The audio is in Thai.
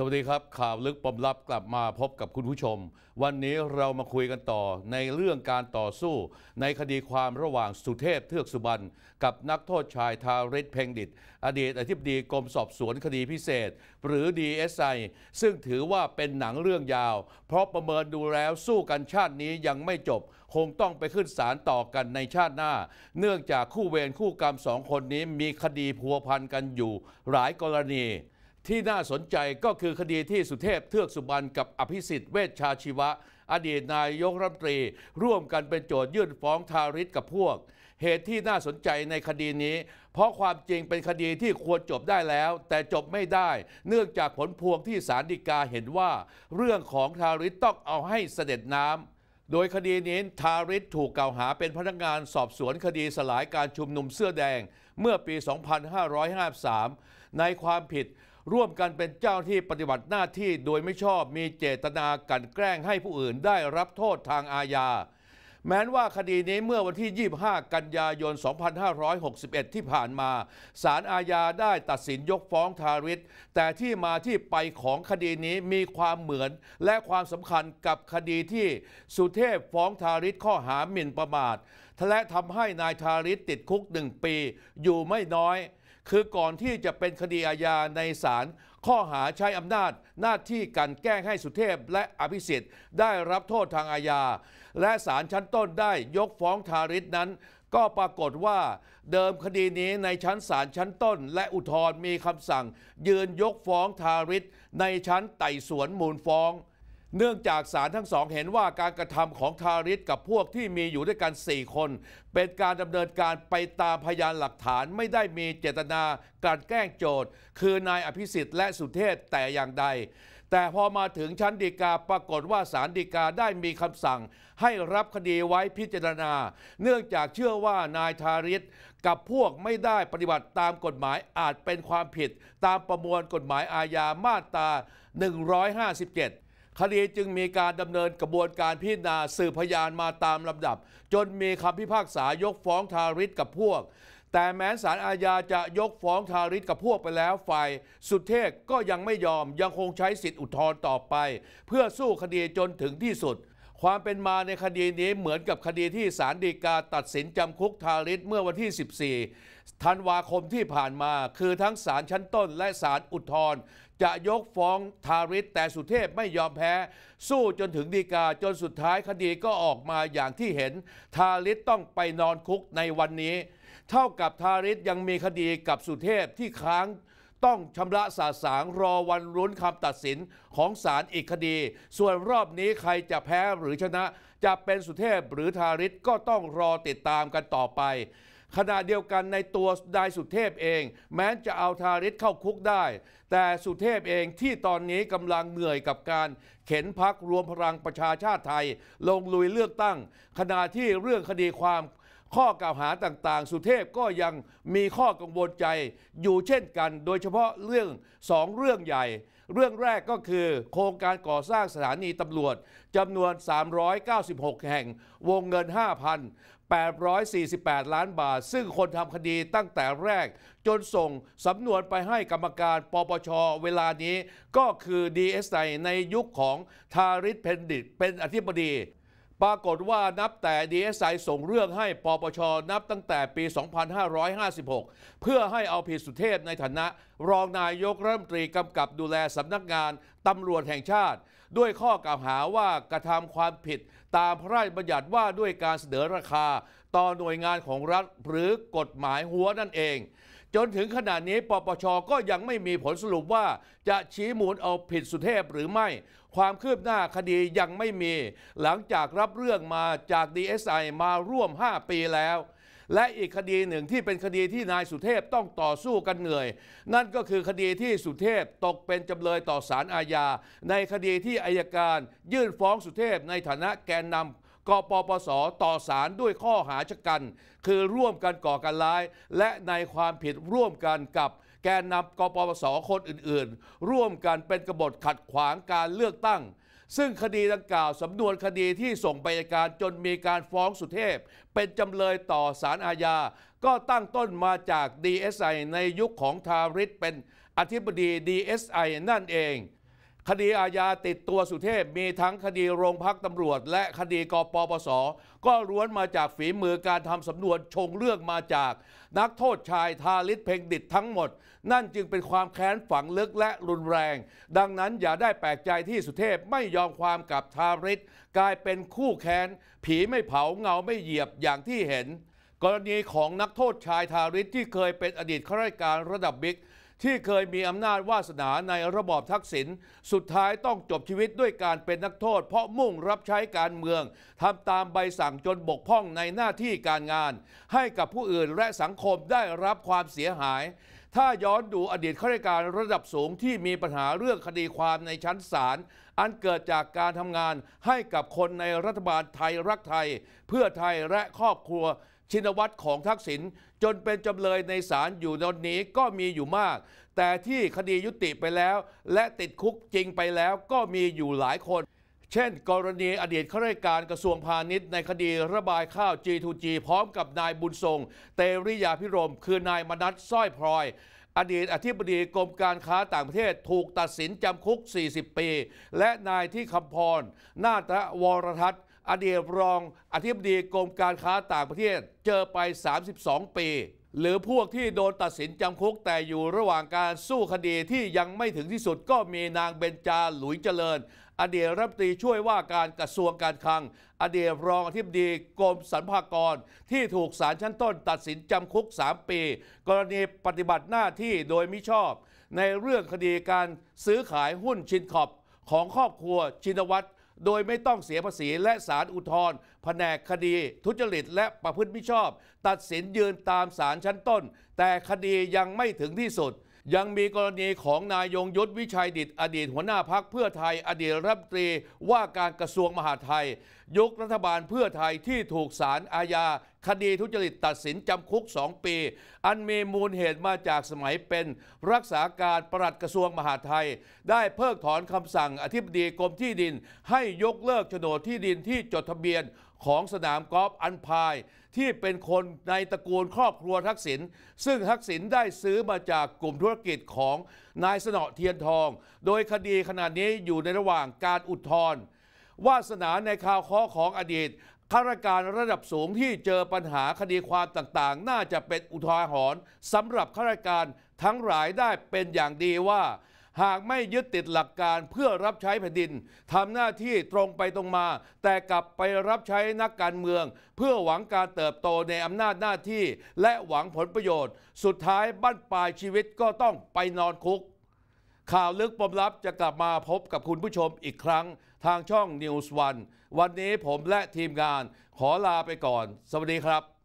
สวัสดีครับข่าวลึกปมลับกลับมาพบกับคุณผู้ชม วันนี้เรามาคุยกันต่อในเรื่องการต่อสู้ ในคดีความระหว่างสุเทพเทือกสุบรรณกับนักโทษชายทาริศเพ่งดิต อดีตอธิบดีกรมสอบสวนคดีพิเศษ หรือ DSI ซึ่งถือว่าเป็นหนังเรื่องยาว เพราะประเมินดูแล้วสู้กันชาตินี้ยังไม่จบ คงต้องไปขึ้นศาลต่อกันในชาติหน้า เนื่องจากคู่เวรคู่กรรมสองคนนี้ มีคดีพัวพันกันอยู่ หลายกรณีที่น่าสนใจก็คือคดีที่สุเทพเทือกสุบรรณกับอภิสิทธิ์เวชชาชีวะอดีตนายกรัฐมนตรีร่วมกันเป็นโจทยื่นฟ้องทาริศกับพวก เหตุที่น่าสนใจในคดีนี้ เพราะความจริงเป็นคดีที่ควรจบได้แล้วแต่จบไม่ได้ เนื่องจากผลพวงที่สารดีกาเห็นว่า เรื่องของทาริศต้องเอาให้เสด็จน้ำโดยคดีนี้ทาริสถูกกล่าวหาเป็นพนักงานสอบสวนคดีสลายการชุมนุมเสื้อแดงเมื่อปี 2553 ในความผิดร่วมกันเป็นเจ้าที่ปฏิบัติหน้าที่โดยไม่ชอบมีเจตนากันแกล้งให้ผู้อื่นได้รับโทษทางอาญา แม้นว่าคดีนี้เมื่อวันที่ 25 กันยายน 2561 ที่ผ่านมา ศาลอาญาได้ตัดสินยกฟ้องทาริสแต่ที่มาที่ไปของคดีนี้มีความเหมือน และความสำคัญกับคดีที่สุเทพฟ้องทาริสข้อหาหมิ่นประมาทและทำให้นายทาริสติดคุกหนึ่งปี อยู่ไม่น้อยคือก่อนที่จะเป็นคดีอาญาในศาลข้อหาใช้อำนาจหน้าที่การแก้งให้สุเทพและอภิสิทธิ์ได้รับโทษทางอาญาและศาลชั้นต้นได้ยกฟ้องทาริสนั้น ก็ปรากฏว่า เดิมคดีนี้ในชั้นศาลชั้นต้นและอุทธรมีคำสั่ง ยืนยกฟ้องทาริสในชั้นไต่สวนมูลฟ้องเนื่องจากศาลทั้งสองเห็นว่าการกระทำของทาริสกับพวกที่มีอยู่ด้วยกัน 4 คน เป็นการดำเนินการไปตามพยานหลักฐานไม่ได้มีเจตนาการแกล้งโจทย์ คือนายอภิสิทธิ์และสุเทพแต่อย่างใด แต่พอมาถึงชั้นฎีกาปรากฏว่าศาลฎีกาได้มีคำสั่ง ให้รับคดีไว้พิจารณา เนื่องจากเชื่อว่านายทาริสกับพวกไม่ได้ปฏิบัติตามกฎหมายอาจเป็นความผิด ตามประมวลกฎหมายอาญามาตรา157คดีจึงมีการดำเนินกระบวนการพิจารณาสืบพยานมาตามลำดับ จนมีคำพิพากษายกฟ้องทาริศกับพวก แต่แม้สารอาญาจะยกฟ้องทาริศกับพวกไปแล้วฝ่ายสุเทพก็ยังไม่ยอมยังคงใช้สิทธิอุทธรณ์ต่อไป เพื่อสู้คดีจนถึงที่สุดความเป็นมาในคดีนี้เหมือนกับคดีที่ศาลฎีกา ตัดสินจำคุกทาริสเมื่อวันที่ 14 ธันวาคมที่ผ่านมาคือทั้งศาลชั้นต้นและศาลอุทธรณ์จะยกฟ้องทาริสแต่สุเทพไม่ยอมแพ้ สู้จนถึงฎีกาจนสุดท้ายคดีก็ออกมาอย่างที่เห็น ทาริสต้องไปนอนคุกในวันนี้ เท่ากับทาริสยังมีคดีกับสุเทพที่ค้างต้องชำระสาสางรอวันรุ้นคำตัดสินของศาลอีกคดี ส่วนรอบนี้ใครจะแพ้หรือชนะจะเป็นสุเทพหรือทาริศก็ต้องรอติดตามกันต่อไป ขณะเดียวกันในตัวนายสุเทพเอง แม้จะเอาทาริศเข้าคุกได้ แต่สุเทพเองที่ตอนนี้กำลังเหนื่อยกับการเข็นพักรวมพลังประชาชาติไทย ลงลุยเลือกตั้ง ขณะที่เรื่องคดีความข้อกล่าวหาต่างๆ สุเทพก็ยังมีข้อกังวลใจอยู่เช่นกัน โดยเฉพาะเรื่องสองเรื่องใหญ่ เรื่องแรกก็คือโครงการก่อสร้างสถานีตำรวจจำนวน 396 แห่ง วงเงิน 5,848 ล้านบาท ซึ่งคนทำคดีตั้งแต่แรกจนส่งสำนวนไปให้กรรมการปปช เวลานี้ ก็คือ DSI ในยุคของทาริสเพนดิตเป็นอธิบดีปรากฏว่านับแต่ DSI ส่งเรื่องให้ปปช นับตั้งแต่ปี 2556 เพื่อให้เอาผิดสุเทพในฐานะ รองนายกรัฐมนตรีกำกับดูแลสำนักงานตำรวจแห่งชาติ ด้วยข้อกล่าวหาว่ากระทำความผิด ตามพระราชบัญญัติว่าด้วยการเสนอราคา ต่อหน่วยงานของรัฐหรือกฎหมายหัวนั่นเองจนถึงขณะนี้ปปชก็ยังไม่มีผลสรุปว่าจะชี้มูลเอาผิดสุเทพหรือไม่ ความคืบหน้าคดียังไม่มี หลังจากรับเรื่องมาจาก DSI มาร่วม 5 ปีแล้ว และอีกคดีหนึ่งที่เป็นคดีที่นายสุเทพต้องต่อสู้กันเหนื่อย นั่นก็คือคดีที่สุเทพตกเป็นจำเลยต่อศาลอาญา ในคดีที่อายการยื่นฟ้องสุเทพในฐานะแกนนำกปปส ต่อศาลด้วยข้อหาชะกัน คือร่วมกันก่อการร้าย และในความผิดร่วมกันกับแกนนำกปปส คนอื่นๆ ร่วมกันเป็นกบฏขัดขวางการเลือกตั้ง ซึ่งคดีดังกล่าวสำนวนคดีที่ส่งไปการจนมีการฟ้องสุเทพ เป็นจำเลยต่อศาลอาญาก็ตั้งต้นมาจาก DSI ในยุคของทาริศเป็นอธิบดี DSI นั่นเองคดีอาญาติดตัวสุเทพ มีทั้งคดีโรงพักตำรวจและคดีกปปสก็ล้วนมาจากฝีมือการทำสำนวนชงเรื่องมาจาก นักโทษชายทาลิศเพ่งดิดทั้งหมด นั่นจึงเป็นความแค้นฝังลึกและรุนแรง ดังนั้นอย่าได้แปลกใจที่สุเทพ ไม่ยอมความกับทาลิศกลายเป็นคู่แค้น ผีไม่เผาเงาไม่เหยียบอย่างที่เห็น กรณีของนักโทษชายทาริศที่เคยเป็นอดีตข้าราชการระดับบิ๊กที่เคยมีอำนาจวาสนาในระบอบทักษิณสุดท้ายต้องจบชีวิตด้วยการเป็นนักโทษ เพราะมุ่งรับใช้การเมืองทำตามใบสั่งจนบกพร่องในหน้าที่การงาน ให้กับผู้อื่นและสังคมได้รับความเสียหาย ถ้าย้อนดูอดีตข้าราชการระดับสูงที่มีปัญหาเรื่องคดีความในชั้นศาลอันเกิดจากการทำงานให้กับคนในรัฐบาลไทยรักไทย เพื่อไทยและครอบครัวชินวัตรของทักษิณจนเป็นจำเลยในศาลอยู่ตอนนี้ก็มีอยู่มาก แต่ที่คดียุติไปแล้วและติดคุกจริงไปแล้วก็มีอยู่หลายคน เช่นกรณีอดีตข้าราชการกระทรวงพาณิชย์ในคดีระบายข้าว G2G พร้อมกับนายบุญทรงเตริยาพิรมคือนายมนัสสร้อยพลอยอดีตอธิบดีกรมการค้าต่างประเทศถูกตัดสินจำคุก 40 ปี และนายที่คำพรนาตะวรทัศนอดีตรองอธิบดีกรมการค้าต่างประเทศเจอไป 32 ปี หรือพวกที่โดนตัดสินจำคุกแต่อยู่ระหว่างการสู้คดีที่ยังไม่ถึงที่สุดก็มีนางเบญจาหลุยเจริญ อดีตรัฐมนตรีช่วยว่าการกระทรวงการคลังอดีตรองอธิบดีกรมสรรพากรที่ถูกศาลชั้นต้นตัดสินจำคุก 3 ปี กรณีปฏิบัติหน้าที่โดยมิชอบ ในเรื่องคดีการซื้อขายหุ้นชินขอบ ของครอบครัวชินวัตรโดยไม่ต้องเสียภาษีและศาลอุทธรณ์แผนกคดี ทุจริตและประพฤติมิชอบ ตัดสินยืนตามศาลชั้นต้น แต่คดียังไม่ถึงที่สุดยังมีกรณีของนายยงยุทธวิชัยดิตอดีตหัวหน้าพักเพื่อไทยอดีตรัฐมนตรีว่าการกระทรวงมหาดไทย ยกรัฐบาลเพื่อไทยที่ถูกศาลอาญาคดีทุจริตตัดสินจำคุก 2 ปี อันมีมูลเหตุมาจากสมัยเป็นรักษาการปลัดกระทรวงมหาดไทย ได้เพิกถอนคำสั่งอธิบดีกรมที่ดินให้ยกเลิกโฉนดที่ดินที่จดทะเบียนของสนามกอล์ฟอันพายที่เป็นคนในตระกูลครอบครัวทักษิณซึ่งทักษิณได้ซื้อมาจากกลุ่มธุรกิจของนายสนอเทียนทอง โดยคดีขณะนี้อยู่ในระหว่างการอุทธรณ์วาสนาในข่าวข้อของอดีตข้าราชการระดับสูงที่เจอปัญหาคดีความต่างๆ น่าจะเป็นอุทาหรณ์สำหรับข้าราชการทั้งหลายได้เป็นอย่างดีว่าหากไม่ยึดติดหลักการเพื่อรับใช้แผ่นดินทำหน้าที่ตรงไปตรงมา แต่กลับไปรับใช้นักการเมือง เพื่อหวังการเติบโตในอำนาจหน้าที่ และหวังผลประโยชน์สุดท้ายบั้นปลายชีวิตก็ต้องไปนอนคุก ข่าวลึกปมลับจะกลับมาพบกับคุณผู้ชมอีกครั้ง ทางช่อง News วันวันนี้ผมและทีมงาน ขอลาไปก่อน สวัสดีครับ